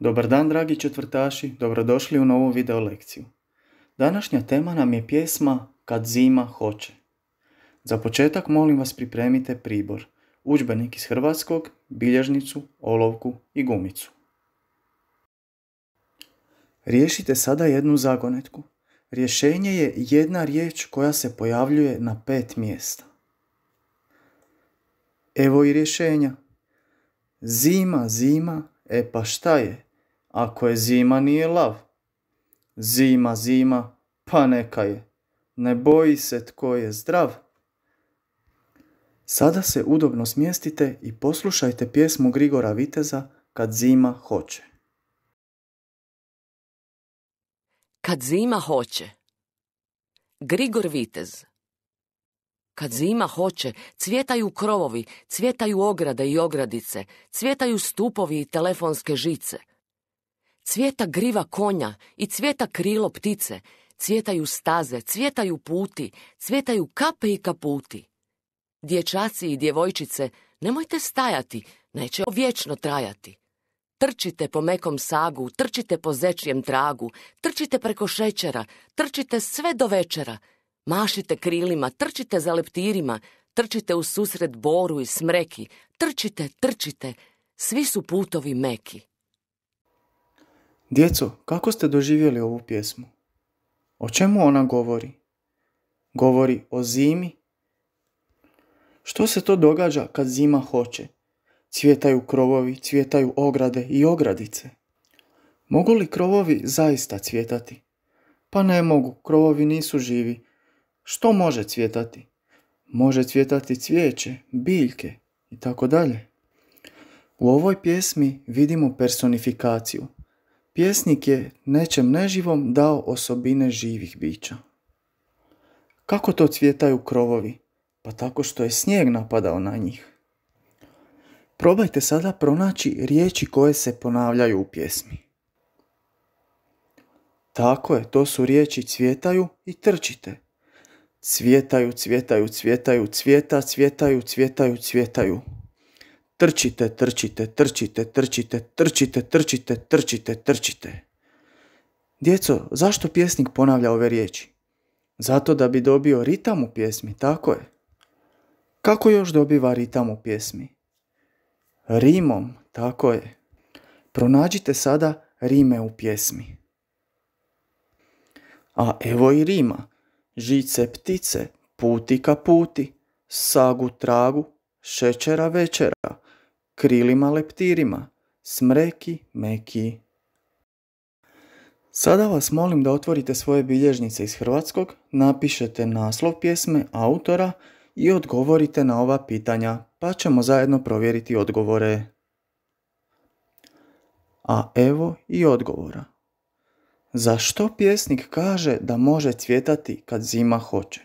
Dobar dan dragi četvrtaši, dobrodošli u novu video lekciju. Današnja tema nam je pjesma Kad zima hoće. Za početak molim vas pripremite pribor, Učbenik iz hrvatskog, bilježnicu, olovku i gumicu. Riješite sada jednu zagonetku. Rješenje je jedna riječ koja se pojavljuje na pet mjesta. Evo i rješenja. Zima, zima, e pa šta je? Ako je zima, nije lav. Zima, zima, pa neka je. Ne boji se tko je zdrav. Sada se udobno smjestite i poslušajte pjesmu Grigora Viteza Kad zima hoće. Kad zima hoće. Grigor Vitez. Kad zima hoće, cvjetaju krovovi, cvjetaju ograde i ogradice, cvjetaju stupovi i telefonske žice – Cvjeta griva konja i cvjeta krilo ptice, cvjetaju staze, cvjetaju puti, cvjetaju kape i kaputi. Dječaci i djevojčice, nemojte stajati, neće vječno trajati. Trčite po mekom sagu, trčite po zečijem tragu, trčite preko šećera, trčite sve do večera. Mašite krilima, trčite za leptirima, trčite u susret boru i smreki, trčite, trčite, svi su putovi meki. Djeco, kako ste doživjeli ovu pjesmu? O čemu ona govori? Govori o zimi? Što se to događa kad zima hoće? Cvjetaju krovovi, cvjetaju ograde i ogradice. Mogu li krovovi zaista cvjetati? Pa ne mogu, krovovi nisu živi. Što može cvjetati? Može cvjetati cvijeće, biljke i tako dalje. U ovoj pjesmi vidimo personifikaciju – pjesnik je nečem neživom dao osobine živih bića. Kako to cvjetaju krovovi? Pa tako što je snijeg napadao na njih. Probajte sada pronaći riječi koje se ponavljaju u pjesmi. Tako je, to su riječi cvjetaju i trčite. Cvjetaju, cvjetaju, cvjetaju, cvjeta, cvjetaju, cvjetaju, cvjetaju. Trčite, trčite, trčite, trčite, trčite, trčite, trčite, trčite. Djeco, zašto pjesnik ponavlja ove riječi? Zato da bi dobio ritam u pjesmi, tako je. Kako još dobiva ritam u pjesmi? Rimom, tako je. Pronađite sada rime u pjesmi. A evo i rima. Žice ptice, puti ka puti, sagu tragu, šećera večera, krilima leptirima, smreki meki. Sada vas molim da otvorite svoje bilježnice iz hrvatskog, napišete naslov pjesme, autora i odgovorite na ova pitanja, pa ćemo zajedno provjeriti odgovore. A evo i odgovora. Zašto pjesnik kaže da može cvjetati kad zima hoće?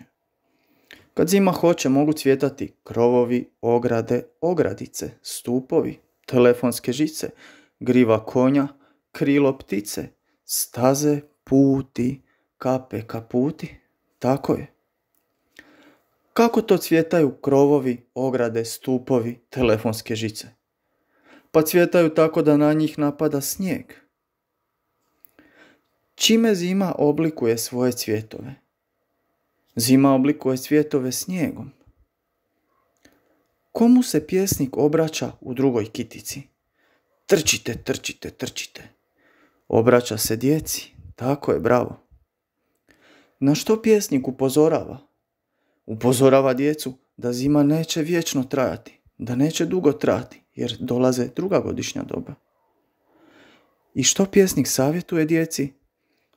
Kad zima hoće mogu cvjetati krovovi, ograde, ogradice, stupovi, telefonske žice, griva konja, krilo ptice, staze, puti, kape, kaputi. Tako je. Kako to cvjetaju krovovi, ograde, stupovi, telefonske žice? Pa cvjetaju tako da na njih napada snijeg. Čime zima oblikuje svoje cvjetove? Zima oblikuje cvjetove snijegom. Komu se pjesnik obraća u drugoj kitici? Trčite, trčite, trčite. Obraća se djeci, tako je, bravo. Na što pjesnik upozorava? Upozorava djecu da zima neće vječno trajati, da neće dugo trajati, jer dolaze druga godišnja doba. I što pjesnik savjetuje djeci?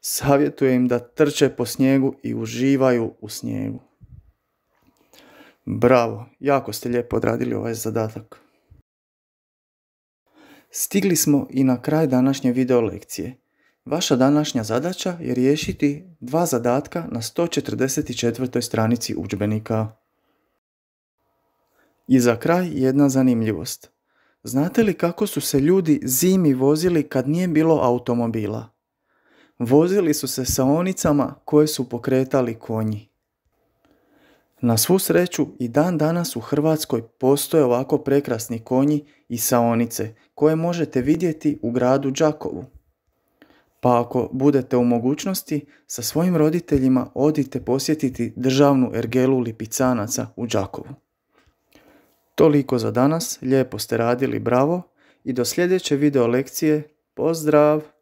savjetujem da trče po snijegu i uživaju u snijegu. Bravo, jako ste lijepo odradili ovaj zadatak. Stigli smo i na kraj današnje video lekcije. Vaša današnja zadaća je riješiti dva zadatka na 144. stranici udžbenika. I za kraj jedna zanimljivost. Znate li kako su se ljudi zimi vozili kad nije bilo automobila? vozili su se sa onicama koje su pokretali konji. Na svu sreću i dan danas u Hrvatskoj postoje ovako prekrasni konji i saonice koje možete vidjeti u gradu Đakovu. Pa ako budete u mogućnosti, sa svojim roditeljima odite posjetiti državnu ergelu Lipicanaca u Đakovu. Toliko za danas, lijepo ste radili, bravo i do sljedeće video lekcije, pozdrav!